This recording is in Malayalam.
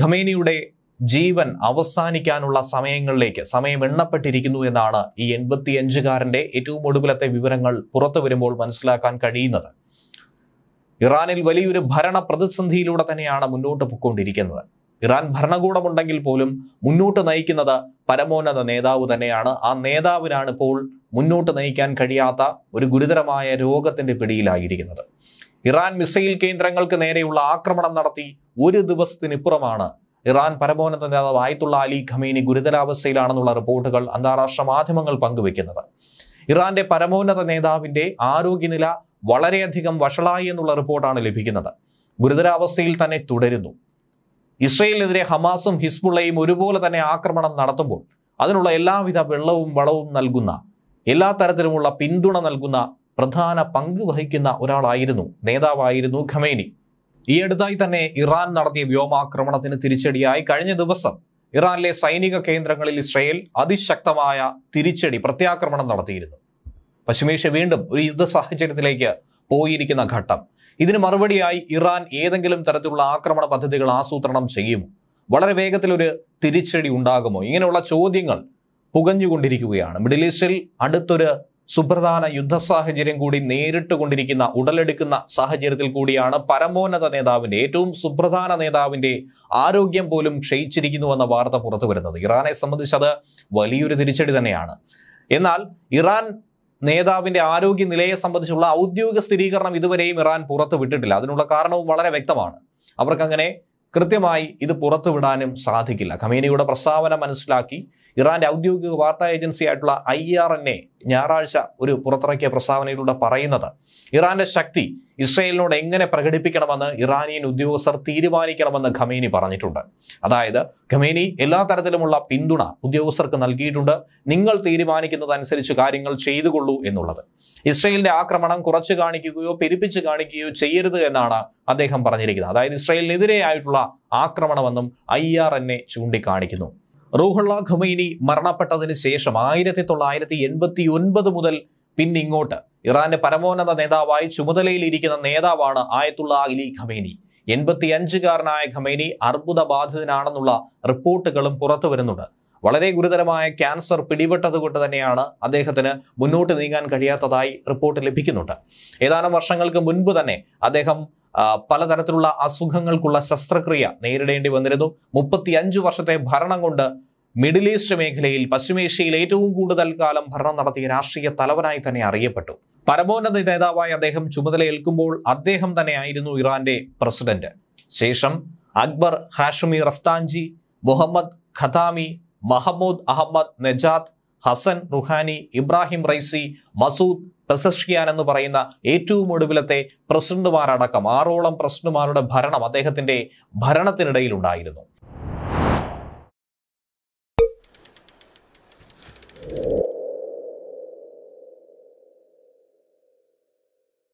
ഖമേനിയുടെ ജീവൻ അവസാനിക്കാനുള്ള സമയങ്ങളിലേക്ക് സമയം എണ്ണപ്പെട്ടിരിക്കുന്നു എന്നാണ് ഈ എൺപത്തിയഞ്ചുകാരൻ്റെ ഏറ്റവും ഒടുവിലത്തെ വിവരങ്ങൾ പുറത്തു വരുമ്പോൾ മനസ്സിലാക്കാൻ കഴിയുന്നത് ഇറാനിൽ വലിയൊരു ഭരണ പ്രതിസന്ധിയിലൂടെ തന്നെയാണ് മുന്നോട്ട് പൊയ്ക്കൊണ്ടിരിക്കുന്നത് ഇറാൻ ഭരണകൂടമുണ്ടെങ്കിൽ പോലും മുന്നോട്ട് നയിക്കുന്നത് പരമോന്നത നേതാവ് തന്നെയാണ് ആ നേതാവിനാണ് ഇപ്പോൾ മുന്നോട്ട് നയിക്കാൻ കഴിയാത്ത ഒരു ഗുരുതരമായ രോഗത്തിന്റെ പിടിയിലായിരിക്കുന്നത് ഇറാൻ മിസൈൽ കേന്ദ്രങ്ങൾക്ക് നേരെയുള്ള ആക്രമണം നടത്തി ഒരു ദിവസത്തിനിപ്പുറമാണ് ഇറാൻ പരമോന്നത നേതാവ് ആയത്തുള്ള അലി ഖമീനി ഗുരുതരാവസ്ഥയിലാണെന്നുള്ള റിപ്പോർട്ടുകൾ അന്താരാഷ്ട്ര മാധ്യമങ്ങൾ പങ്കുവയ്ക്കുന്നത് ഇറാന്റെ പരമോന്നത നേതാവിന്റെ ആരോഗ്യനില വളരെയധികം വഷളായി എന്നുള്ള റിപ്പോർട്ടാണ് ലഭിക്കുന്നത് ഗുരുതരാവസ്ഥയിൽ തന്നെ തുടരുന്നു ഇസ്രയേലിനെതിരെ ഹമാസും ഹിസ്ബുള്ളയും ഒരുപോലെ തന്നെ ആക്രമണം നടത്തുമ്പോൾ അതിനുള്ള എല്ലാവിധ വെള്ളവും വളവും നൽകുന്ന എല്ലാ തരത്തിലുമുള്ള പിന്തുണ നൽകുന്ന പ്രധാന പങ്ക് വഹിക്കുന്ന ഒരാളായിരുന്നു നേതാവായിരുന്നു ഖമേനി ഈ അടുത്തായി തന്നെ ഇറാൻ നടത്തിയ വ്യോമാക്രമണത്തിന് തിരിച്ചടിയായി കഴിഞ്ഞ ദിവസം ഇറാനിലെ സൈനിക കേന്ദ്രങ്ങളിൽ ഇസ്രയേൽ അതിശക്തമായ തിരിച്ചടി പ്രത്യാക്രമണം നടത്തിയിരുന്നു പശ്ചിമേഷ്യ വീണ്ടും ഒരു യുദ്ധ സാഹചര്യത്തിലേക്ക് പോയിരിക്കുന്ന ഘട്ടം ഇതിന് മറുപടിയായി ഇറാൻ ഏതെങ്കിലും തരത്തിലുള്ള ആക്രമണ പദ്ധതികൾ ആസൂത്രണം ചെയ്യുമോ വളരെ വേഗത്തിലൊരു തിരിച്ചടി ഉണ്ടാകുമോ ഇങ്ങനെയുള്ള ചോദ്യങ്ങൾ പുകഞ്ഞുകൊണ്ടിരിക്കുകയാണ് മിഡിൽ ഈസ്റ്റിൽ അടുത്തൊരു സുപ്രധാന യുദ്ധ സാഹചര്യം കൂടി നേരിട്ട് കൊണ്ടിരിക്കുന്ന ഉടലെടുക്കുന്ന സാഹചര്യത്തിൽ കൂടിയാണ് പരമോന്നത നേതാവിന്റെ ഏറ്റവും സുപ്രധാന നേതാവിന്റെ ആരോഗ്യം പോലും ക്ഷയിച്ചിരിക്കുന്നുവെന്ന വാർത്ത പുറത്തു വരുന്നത് ഇറാനെ സംബന്ധിച്ചത് വലിയൊരു തിരിച്ചടി തന്നെയാണ് എന്നാൽ ഇറാൻ നേതാവിന്റെ ആരോഗ്യ നിലയെ സംബന്ധിച്ചുള്ള ഔദ്യോഗിക സ്ഥിരീകരണം ഇതുവരെയും ഇറാൻ പുറത്തു വിട്ടിട്ടില്ല അതിനുള്ള കാരണവും വളരെ വ്യക്തമാണ് അവർക്കങ്ങനെ കൃത്യമായി ഇത് പുറത്തുവിടാനും സാധിക്കില്ല ഖമീനിയുടെ പ്രസ്താവന മനസ്സിലാക്കി ഇറാന്റെ ഔദ്യോഗിക വാർത്താ ഏജൻസിയായിട്ടുള്ള ഐ ആർ എൻ എ ഞായറാഴ്ച ഒരു പുറത്തിറക്കിയ പ്രസ്താവനയിലൂടെ പറയുന്നത് ഇറാന്റെ ശക്തി ഇസ്രയേലിനോട് എങ്ങനെ പ്രകടിപ്പിക്കണമെന്ന് ഇറാനിയൻ ഉദ്യോഗസ്ഥർ തീരുമാനിക്കണമെന്ന് ഖമേനി പറഞ്ഞിട്ടുണ്ട് അതായത് ഖമേനി എല്ലാ തരത്തിലുമുള്ള പിന്തുണ ഉദ്യോഗസ്ഥർക്ക് നൽകിയിട്ടുണ്ട് നിങ്ങൾ തീരുമാനിക്കുന്നതനുസരിച്ച് കാര്യങ്ങൾ ചെയ്തുകൊള്ളൂ എന്നുള്ളത് ഇസ്രയേലിന്റെ ആക്രമണം കുറച്ചു കാണിക്കുകയോ പെരുപ്പിച്ച് കാണിക്കുകയോ ചെയ്യരുത് എന്നാണ് അദ്ദേഹം പറഞ്ഞിരിക്കുന്നത് അതായത് ഇസ്രയേലിനെതിരെയായിട്ടുള്ള ആക്രമണമെന്നും ഐ ആർ എൻ എ ചൂണ്ടിക്കാണിക്കുന്നു റൂഹുള്ള ഖമേനി മരണപ്പെട്ടതിന് ശേഷം ആയിരത്തി തൊള്ളായിരത്തി എൺപത്തി ഒൻപത് മുതൽ പിന്നിങ്ങോട്ട് ഇറാന്റെ പരമോന്നത നേതാവായി ചുമതലയിലിരിക്കുന്ന നേതാവാണ് ആയത്തുള്ള അലി ഖമേനി എൺപത്തിയഞ്ചുകാരനായ ഖമേനി അർബുദ ബാധിതനാണെന്നുള്ള റിപ്പോർട്ടുകളും പുറത്തു വരുന്നുണ്ട് വളരെ ഗുരുതരമായ ക്യാൻസർ പിടിപെട്ടതുകൊണ്ട് തന്നെയാണ് അദ്ദേഹത്തിന് മുന്നോട്ട് നീങ്ങാൻ കഴിയാത്തതായി റിപ്പോർട്ട് ലഭിക്കുന്നുണ്ട് ഏതാനും വർഷങ്ങൾക്ക് മുൻപ് തന്നെ അദ്ദേഹം പലതരത്തിലുള്ള അസുഖങ്ങൾക്കുള്ള ശസ്ത്രക്രിയ നേരിടേണ്ടി വന്നിരുന്നു മുപ്പത്തിയഞ്ച് വർഷത്തെ ഭരണം കൊണ്ട് മിഡിൽ ഈസ്റ്റ് മേഖലയിൽ പശ്ചിമേഷ്യയിൽ ഏറ്റവും കൂടുതൽ കാലം ഭരണം നടത്തിയ രാഷ്ട്രീയ തലവനായി തന്നെ അറിയപ്പെട്ടു പരമോന്നത നേതാവായ അദ്ദേഹം ചുമതലയേൽക്കുമ്പോൾ അദ്ദേഹം തന്നെയായിരുന്നു ഇറാന്റെ പ്രസിഡന്റ് ശേഷം Akbar Hashemi Rafsanjani Mohammad Khatami Mahmoud Ahmadinejad Hassan Rouhani Ebrahim Raisi Masoud Pezeshkian എന്ന് പറയുന്ന ഏറ്റവും ഒടുവിലത്തെ പ്രസിഡന്റുമാരടക്കം ആറോളം പ്രസിഡന്റുമാരുടെ ഭരണം അദ്ദേഹത്തിന്റെ ഭരണത്തിനിടയിലുണ്ടായിരുന്നു